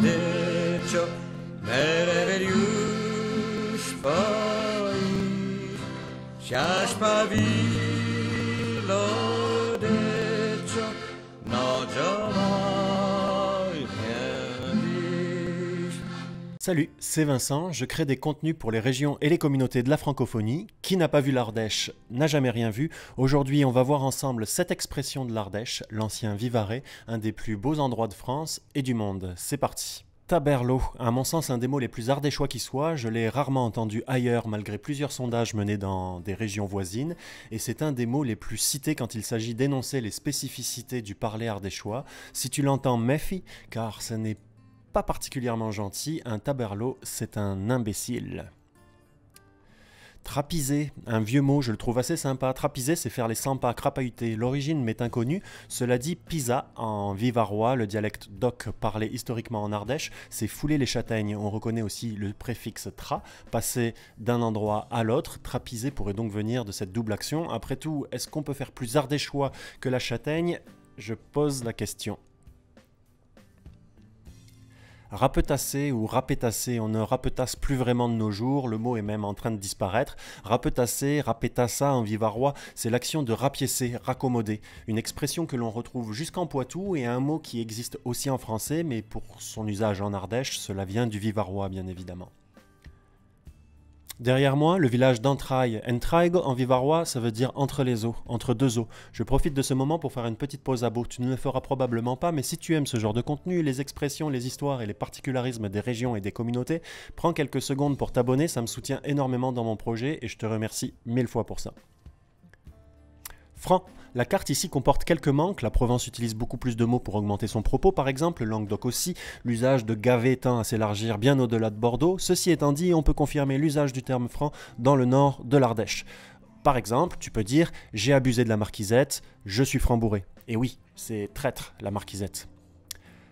diccio Mereverius poi Ci ha spavilo Salut, c'est Vincent, je crée des contenus pour les régions et les communautés de la francophonie. Qui n'a pas vu l'Ardèche n'a jamais rien vu. Aujourd'hui, on va voir ensemble cette expression de l'Ardèche, l'ancien Vivarais, un des plus beaux endroits de France et du monde. C'est parti Taberlo, à mon sens un des mots les plus ardéchois qui soit, je l'ai rarement entendu ailleurs malgré plusieurs sondages menés dans des régions voisines, et c'est un des mots les plus cités quand il s'agit d'énoncer les spécificités du parler ardéchois. Si tu l'entends, méfie, car ce n'est particulièrement gentil, un taberlot, c'est un imbécile. Trapiser, un vieux mot, je le trouve assez sympa. Trapiser, c'est faire les 100 pas, crapahuter. L'origine m'est inconnue. Cela dit, Pisa, en vivarois, le dialecte d'oc parlé historiquement en Ardèche, c'est fouler les châtaignes. On reconnaît aussi le préfixe tra, passer d'un endroit à l'autre. Trapiser pourrait donc venir de cette double action. Après tout, est-ce qu'on peut faire plus ardéchois que la châtaigne Je pose la question rapetasser ou rapetasser. On ne rapetasse plus vraiment de nos jours, le mot est même en train de disparaître. Rapetasser, rapetassa en vivarois, c'est l'action de rapiécer, raccommoder. Une expression que l'on retrouve jusqu'en Poitou et un mot qui existe aussi en français, mais pour son usage en Ardèche, cela vient du vivarois bien évidemment. Derrière moi, le village d'Entrailles. Entraigo en vivarois, ça veut dire entre les eaux, entre deux eaux. Je profite de ce moment pour faire une petite pause à bout. Tu ne le feras probablement pas, mais si tu aimes ce genre de contenu, les expressions, les histoires et les particularismes des régions et des communautés, prends quelques secondes pour t'abonner, ça me soutient énormément dans mon projet et je te remercie mille fois pour ça. Franc. La carte ici comporte quelques manques, la Provence utilise beaucoup plus de mots pour augmenter son propos par exemple, le Languedoc aussi, l'usage de gavé tend à s'élargir bien au-delà de Bordeaux, ceci étant dit, on peut confirmer l'usage du terme franc dans le nord de l'Ardèche. Par exemple, tu peux dire j'ai abusé de la marquisette, je suis frambouré. Et oui, c'est traître la marquisette.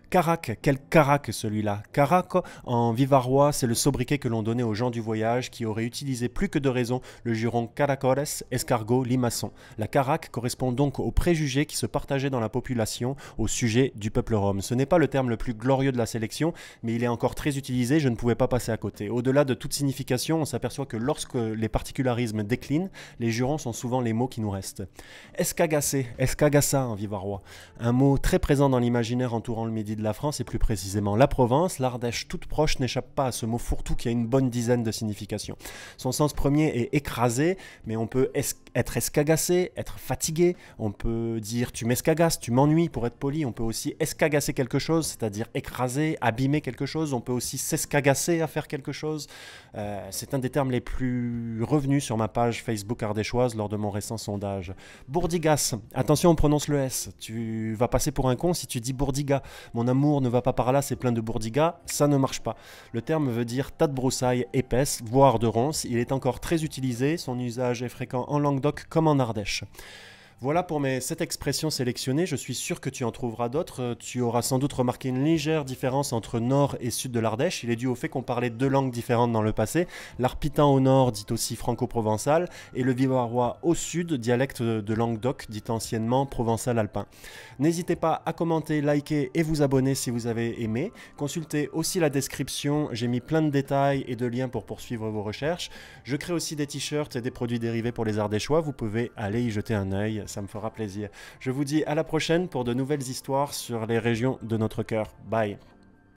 Carac, quel carac celui-là Carac, en vivarois, c'est le sobriquet que l'on donnait aux gens du voyage qui auraient utilisé plus que de raison le juron caracoles, escargot, limaçon. La carac correspond donc aux préjugés qui se partageaient dans la population au sujet du peuple rome. Ce n'est pas le terme le plus glorieux de la sélection, mais il est encore très utilisé, je ne pouvais pas passer à côté. Au-delà de toute signification, on s'aperçoit que lorsque les particularismes déclinent, les jurons sont souvent les mots qui nous restent. Escagacé, escagassa en vivarois, un mot très présent dans l'imaginaire entourant le Midi de la France et plus précisément la Provence, l'Ardèche toute proche n'échappe pas à ce mot fourre-tout qui a une bonne dizaine de significations. Son sens premier est écrasé, mais on peut être escagacé, être fatigué, on peut dire tu m'escagasses, tu m'ennuies pour être poli, on peut aussi escagasser quelque chose, c'est-à-dire écraser, abîmer quelque chose, on peut aussi s'escagasser à faire quelque chose. Euh, c'est un des termes les plus revenus sur ma page Facebook ardéchoise lors de mon récent sondage. Bourdigas, attention on prononce le S, tu vas passer pour un con si tu dis bourdiga amour ne va pas par là, c'est plein de bourdiga, ça ne marche pas. Le terme veut dire tas de broussailles épaisse, voire de ronces. Il est encore très utilisé, son usage est fréquent en Languedoc comme en Ardèche. Voilà pour mes sept expressions sélectionnées, je suis sûr que tu en trouveras d'autres. Euh, tu auras sans doute remarqué une légère différence entre nord et sud de l'Ardèche. Il est dû au fait qu'on parlait deux langues différentes dans le passé. l'arpitan au nord, dit aussi franco-provençal, et le Vivarois au sud, dialecte de Languedoc, dit anciennement provençal-alpin. N'hésitez pas à commenter, liker et vous abonner si vous avez aimé. Consultez aussi la description, j'ai mis plein de détails et de liens pour poursuivre vos recherches. Je crée aussi des t-shirts et des produits dérivés pour les Ardéchois, vous pouvez aller y jeter un œil ça me fera plaisir. Je vous dis à la prochaine pour de nouvelles histoires sur les régions de notre cœur. Bye